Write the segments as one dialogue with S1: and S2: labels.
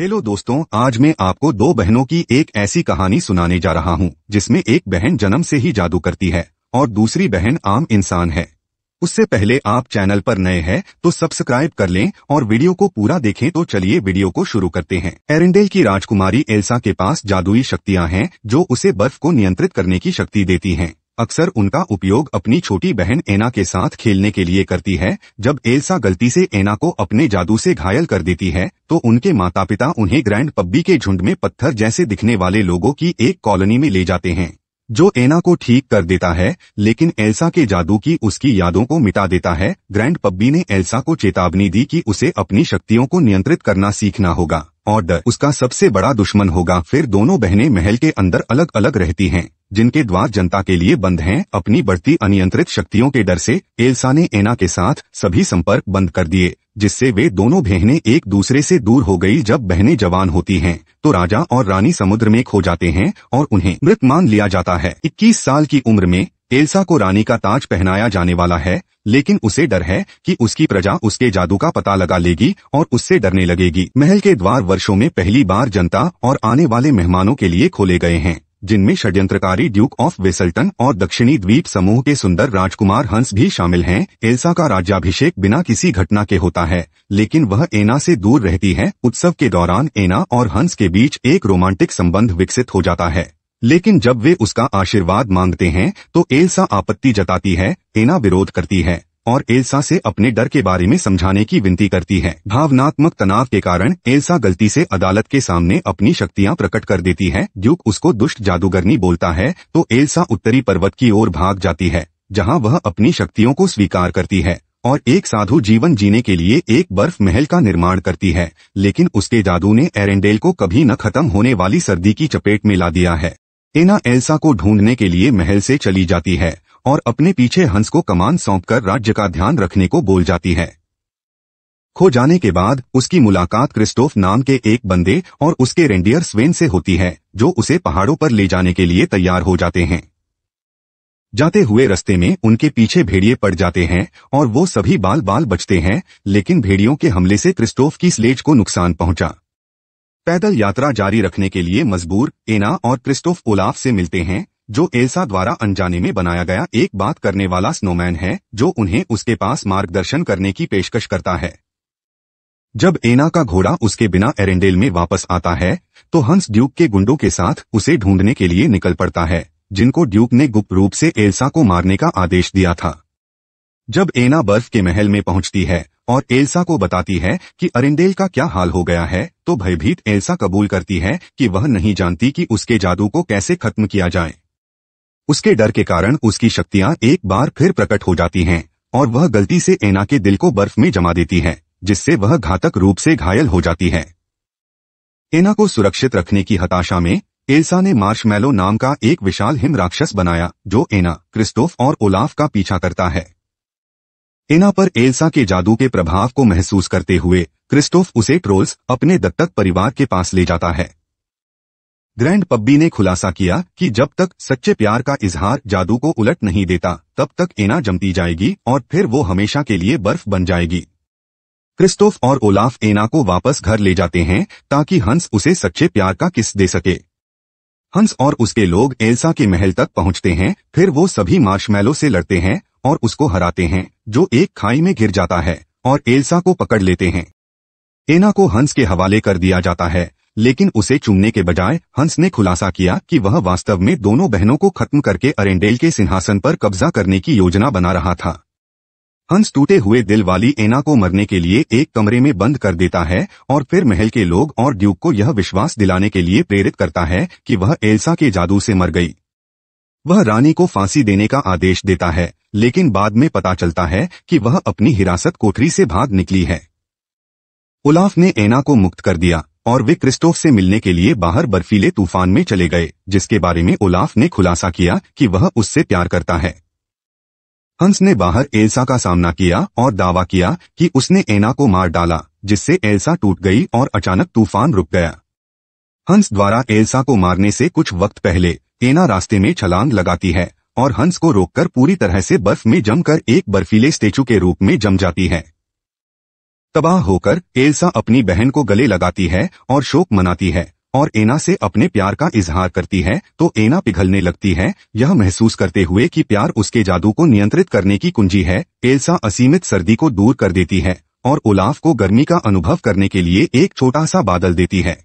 S1: hello दोस्तों आज मैं आपको दो बहनों की एक ऐसी कहानी सुनाने जा रहा हूं जिसमें एक बहन जन्म से ही जादू करती है और दूसरी बहन आम इंसान है उससे पहले आप चैनल पर नए हैं तो सब्सक्राइब कर लें और वीडियो को पूरा देखें तो चलिए वीडियो को शुरू करते हैं एरेंडेल की राजकुमारी एल्सा के पास जादुई शक्तियां हैं जो उसे बर्फ को नियंत्रित करने की शक्ति देती हैं अक्सर उनका उपयोग अपनी छोटी बहन एना के साथ खेलने के लिए करती है जब एल्सा गलती से एना को अपने जादू से घायल कर देती है तो उनके माता पिता उन्हें ग्रैंड पब्बी के झुंड में पत्थर जैसे दिखने वाले लोगों की एक कॉलोनी में ले जाते हैं जो एना को ठीक कर देता है लेकिन एल्सा के जादू की उसकी यादों को मिटा देता है ग्रैंड पब्बी ने एल्सा को चेतावनी दी कि उसे अपनी शक्तियों को नियंत्रित करना सीखना होगा और उसका सबसे बड़ा दुश्मन होगा फिर दोनों बहनें महल के अंदर अलग अलग रहती हैं जिनके द्वार जनता के लिए बंद हैं अपनी बढ़ती अनियंत्रित शक्तियों के डर से एल्सा ने एना के साथ सभी संपर्क बंद कर दिए जिससे वे दोनों बहनें एक दूसरे से दूर हो गई जब बहनें जवान होती हैं तो राजा और रानी समुद्र में खो जाते हैं और उन्हें मृत मान लिया जाता है इक्कीस साल की उम्र में एल्सा को रानी का ताज पहनाया जाने वाला है लेकिन उसे डर है कि उसकी प्रजा उसके जादू का पता लगा लेगी और उससे डरने लगेगी महल के द्वार वर्षों में पहली बार जनता और आने वाले मेहमानों के लिए खोले गए हैं जिनमें षड्यंत्रकारी ड्यूक ऑफ वेसल्टन और दक्षिणी द्वीप समूह के सुंदर राजकुमार हंस भी शामिल हैं एल्सा का राज्याभिषेक बिना किसी घटना के होता है लेकिन वह एना से दूर रहती है उत्सव के दौरान एना और हंस के बीच एक रोमांटिक संबंध विकसित हो जाता है लेकिन जब वे उसका आशीर्वाद मांगते हैं तो एल्सा आपत्ति जताती है एना विरोध करती है और एल्सा से अपने डर के बारे में समझाने की विनती करती है भावनात्मक तनाव के कारण एल्सा गलती से अदालत के सामने अपनी शक्तियां प्रकट कर देती है ड्यूक उसको दुष्ट जादूगरनी बोलता है तो एल्सा उत्तरी पर्वत की ओर भाग जाती है जहां वह अपनी शक्तियों को स्वीकार करती है और एक साधु जीवन जीने के लिए एक बर्फ महल का निर्माण करती है लेकिन उसके जादू ने एरेंडेल को कभी न खत्म होने वाली सर्दी की चपेट में ला दिया है एना एल्सा को ढूंढने के लिए महल से चली जाती है और अपने पीछे हंस को कमान सौंपकर राज्य का ध्यान रखने को बोल जाती है खो जाने के बाद उसकी मुलाकात क्रिस्टोफ नाम के एक बंदे और उसके रेंडियर स्वेन से होती है जो उसे पहाड़ों पर ले जाने के लिए तैयार हो जाते हैं जाते हुए रास्ते में उनके पीछे भेड़िए पड़ जाते हैं और वो सभी बाल बाल बचते हैं लेकिन भेड़ियों के हमले से क्रिस्टोफ की स्लेज को नुकसान पहुंचा पैदल यात्रा जारी रखने के लिए मजबूर एना और क्रिस्टोफ ओलाफ से मिलते हैं जो एल्सा द्वारा अनजाने में बनाया गया एक बात करने वाला स्नोमैन है जो उन्हें उसके पास मार्गदर्शन करने की पेशकश करता है जब एना का घोड़ा उसके बिना एरेंडेल में वापस आता है तो हंस ड्यूक के गुंडों के साथ उसे ढूंढने के लिए निकल पड़ता है जिनको ड्यूक ने गुप्त रूप से एल्सा को मारने का आदेश दिया था जब एना बर्फ के महल में पहुंचती है और एल्सा को बताती है कि अरिंडेल का क्या हाल हो गया है तो भयभीत एल्सा कबूल करती है कि वह नहीं जानती कि उसके जादू को कैसे खत्म किया जाए उसके डर के कारण उसकी शक्तियाँ एक बार फिर प्रकट हो जाती हैं और वह गलती से एना के दिल को बर्फ में जमा देती हैं जिससे वह घातक रूप से घायल हो जाती है एना को सुरक्षित रखने की हताशा में एल्सा ने मार्शमेलो नाम का एक विशाल हिम राक्षस बनाया जो एना क्रिस्टोफ और ओलाफ का पीछा करता है एना पर एल्सा के जादू के प्रभाव को महसूस करते हुए क्रिस्टोफ उसे ट्रोल्स अपने दत्तक परिवार के पास ले जाता है ग्रैंड पब्बी ने खुलासा किया कि जब तक सच्चे प्यार का इजहार जादू को उलट नहीं देता तब तक एना जमती जाएगी और फिर वो हमेशा के लिए बर्फ बन जाएगी क्रिस्टोफ और ओलाफ एना को वापस घर ले जाते हैं ताकि हंस उसे सच्चे प्यार का किस दे सके हंस और उसके लोग एल्सा के महल तक पहुंचते हैं फिर वो सभी मार्शमैलो से लड़ते हैं और उसको हराते हैं जो एक खाई में गिर जाता है और एल्सा को पकड़ लेते हैं एना को हंस के हवाले कर दिया जाता है लेकिन उसे चूमने के बजाय हंस ने खुलासा किया कि वह वास्तव में दोनों बहनों को खत्म करके अरेंडेल के सिंहासन पर कब्जा करने की योजना बना रहा था हंस टूटे हुए दिल वाली एना को मरने के लिए एक कमरे में बंद कर देता है और फिर महल के लोग और ड्यूक को यह विश्वास दिलाने के लिए प्रेरित करता है कि वह एल्सा के जादू से मर गई वह रानी को फांसी देने का आदेश देता है लेकिन बाद में पता चलता है कि वह अपनी हिरासत कोठरी से भाग निकली है उलाफ ने एना को मुक्त कर दिया और वे क्रिस्टोफ से मिलने के लिए बाहर बर्फीले तूफान में चले गए जिसके बारे में ओलाफ ने खुलासा किया कि वह उससे प्यार करता है हंस ने बाहर एल्सा का सामना किया और दावा किया कि उसने एना को मार डाला जिससे एल्सा टूट गई और अचानक तूफान रुक गया हंस द्वारा एल्सा को मारने से कुछ वक्त पहले एना रास्ते में छलांग लगाती है और हंस को रोककर पूरी तरह से बर्फ में जमकर एक बर्फीले स्टेचू के रूप में जम जाती है तबाह होकर एल्सा अपनी बहन को गले लगाती है और शोक मनाती है और एना से अपने प्यार का इजहार करती है तो एना पिघलने लगती है यह महसूस करते हुए कि प्यार उसके जादू को नियंत्रित करने की कुंजी है एल्सा असीमित सर्दी को दूर कर देती है और ओलाफ को गर्मी का अनुभव करने के लिए एक छोटा सा बादल देती है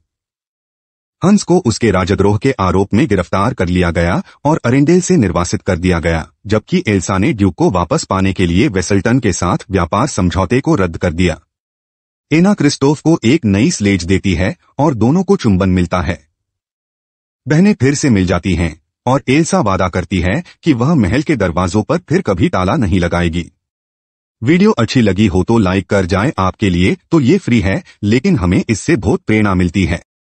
S1: हंस को उसके राजद्रोह के आरोप में गिरफ्तार कर लिया गया और अरिंडेल से निर्वासित कर दिया गया जबकि एल्सा ने ड्यूक को वापस पाने के लिए वेसल्टन के साथ व्यापार समझौते को रद्द कर दिया एना क्रिस्टोफ को एक नई स्लेज देती है और दोनों को चुंबन मिलता है बहनें फिर से मिल जाती हैं और एल्सा वादा करती है कि वह महल के दरवाजों पर फिर कभी ताला नहीं लगाएगी वीडियो अच्छी लगी हो तो लाइक कर जाए आपके लिए तो ये फ्री है लेकिन हमें इससे बहुत प्रेरणा मिलती है